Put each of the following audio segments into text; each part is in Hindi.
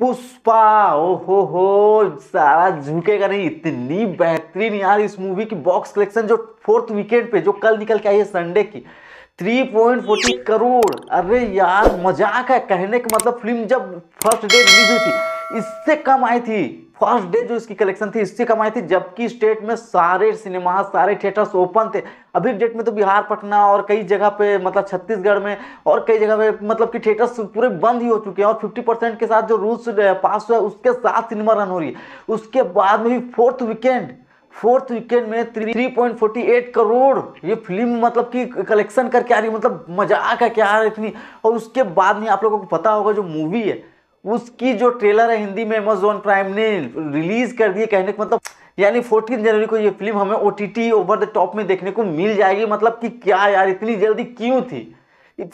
पुष्पा ओ हो हो सारा झुकेगा नहीं इतनी बेहतरीन यार इस मूवी की बॉक्स कलेक्शन जो फोर्थ वीकेंड पे जो कल निकल के आई है संडे की थ्री पॉइंट फोर्टी करोड़ अरे यार मजाक है कहने का मतलब फिल्म जब फर्स्ट डे रिलीज हुई थी इससे कम आई थी फर्स्ट डे जो इसकी कलेक्शन थी इससे कम आई थी जबकि स्टेट में सारे सिनेमा सारे थिएटर्स ओपन थे अभी डेट में तो बिहार पटना और कई जगह पे मतलब छत्तीसगढ़ में और कई जगह पे मतलब कि थिएटर्स पूरे बंद ही हो चुके हैं और 50 परसेंट के साथ जो रूल्स पास हुआ है उसके साथ सिनेमा रन हो रही है उसके बाद में भी फोर्थ वीकेंड फोर्थ वीकेंड में three point forty eight crore ये फिल्म मतलब कि कलेक्शन करके आ रही है मतलब मजाक है क्या इतनी और उसके बाद में आप लोगों को पता होगा जो मूवी है उसकी जो ट्रेलर है हिंदी में अमेजोन प्राइम ने रिलीज कर दिए कहने का मतलब यानी फोर्टीन जनवरी को ये फिल्म हमें ओ ओवर द टॉप में देखने को मिल जाएगी मतलब कि क्या यार इतनी जल्दी क्यों थी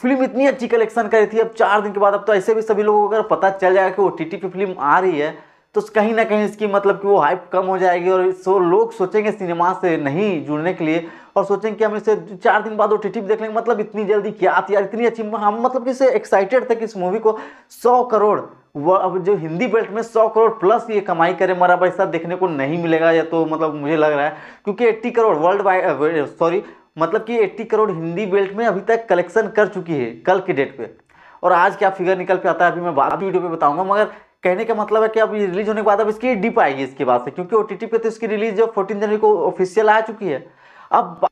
फिल्म इतनी अच्छी कलेक्शन करी थी अब चार दिन के बाद अब तो ऐसे भी सभी लोगों को अगर पता चल जाएगा कि ओ टी पे फिल्म आ रही है तो कहीं ना कहीं इसकी मतलब कि वो हाइप कम हो जाएगी और सो लोग सोचेंगे सिनेमा से नहीं जुड़ने के लिए और सोचेंगे कि हम इसे चार दिन बाद ओ टी टी देख लेंगे मतलब इतनी जल्दी क्या थी यार इतनी अच्छी हम मतलब कि इसे एक्साइटेड थे कि इस मूवी को सौ करोड़ वह अब जो हिंदी बेल्ट में सौ करोड़ प्लस ये कमाई करे मरा पैसा देखने को नहीं मिलेगा या तो मतलब मुझे लग रहा है क्योंकि eighty crore worldwide sorry मतलब कि 80 करोड़ हिंदी बेल्ट में अभी तक कलेक्शन कर चुकी है कल के डेट पे और आज क्या फिगर निकल के आता है अभी मैं बाद वीडियो पर बताऊँगा मगर कहने का मतलब है कि अब रिलीज होने के बाद अब इसकी डिप आएगी इसके बाद से क्योंकि ओ पे तो इसकी रिलीज जो फोर्टीन जनवरी को ऑफिशियल आ चुकी है अब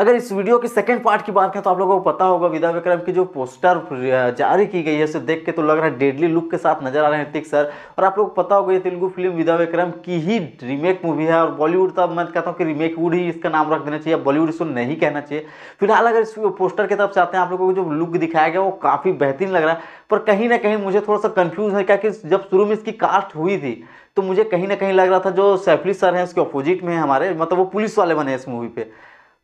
अगर इस वीडियो के सेकंड पार्ट की बात करें तो आप लोगों को पता होगा विदा विक्रम की जो पोस्टर जारी की गई है उसे देख के तो लग रहा है डेडली लुक के साथ नजर आ रहे हैं ऋतिक सर और आप लोग पता होगा ये तेलुगु फिल्म विदा विक्रम की ही रीमेक मूवी है और बॉलीवुड तो मैं कहता हूँ कि रीमेक वुड ही इसका नाम रख देना चाहिए बॉलीवुड इसको नहीं कहना चाहिए फिलहाल अगर इस पोस्टर की तरफ चाहते हैं आप लोगों को जो लुक दिखाया गया वो काफ़ी बेहतरीन लग रहा है पर कहीं ना कहीं मुझे थोड़ा सा कन्फ्यूज़ है क्या कि जब शुरू में इसकी कास्ट हुई थी तो मुझे कहीं ना कहीं लग रहा था जो सैफली सर हैं उसके अपोजिट में हमारे मतलब वो पुलिस वाले बने इस मूवी पर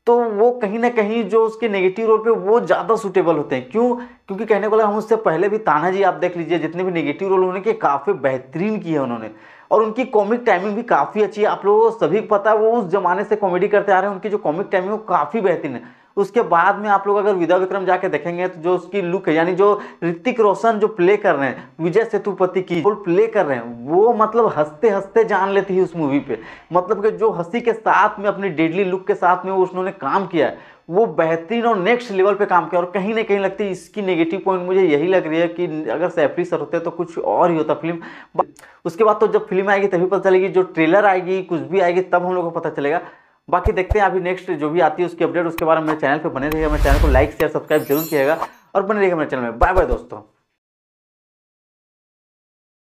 तो वो कहीं ना कहीं जो उसके नेगेटिव रोल पे वो ज़्यादा सूटेबल होते हैं क्यों क्योंकि कहने वाला हम उससे पहले भी ताना जी आप देख लीजिए जितने भी नेगेटिव रोल उन्होंने के काफ़ी बेहतरीन किए उन्होंने और उनकी कॉमिक टाइमिंग भी काफ़ी अच्छी है आप लोगों को सभी को पता है वो उस जमाने से कॉमेडी करते आ रहे हैं उनकी जो कॉमिक टाइमिंग वो काफ़ी बेहतरीन है उसके बाद में आप लोग अगर विदा विक्रम जाके देखेंगे तो जो उसकी लुक है यानी जो ऋतिक रोशन जो प्ले कर रहे हैं विजय सेतुपति की रोल प्ले कर रहे हैं वो मतलब हंसते हंसते जान लेती है उस मूवी पे मतलब कि जो हंसी के साथ में अपनी डेडली लुक के साथ में उन्होंने काम किया है वो बेहतरीन और नेक्स्ट लेवल पे काम किया और कहीं ना कहीं लगती है इसकी नेगेटिव पॉइंट मुझे यही लग रही है कि अगर सैफरी सर होते तो कुछ और ही होता फिल्म उसके बाद तो जब फिल्म आएगी तभी पता चलेगी जो ट्रेलर आएगी कुछ भी आएगी तब हम लोग को पता चलेगा बाकी देखते हैं अभी नेक्स्ट जो भी आती है उसकी अपडेट उसके बारे में मेरे चैनल पर बने रहिएगा मेरे चैनल को लाइक शेयर सब्सक्राइब जरूर किएगा और बने रहिएगा मेरे चैनल में बाय बाय दोस्तों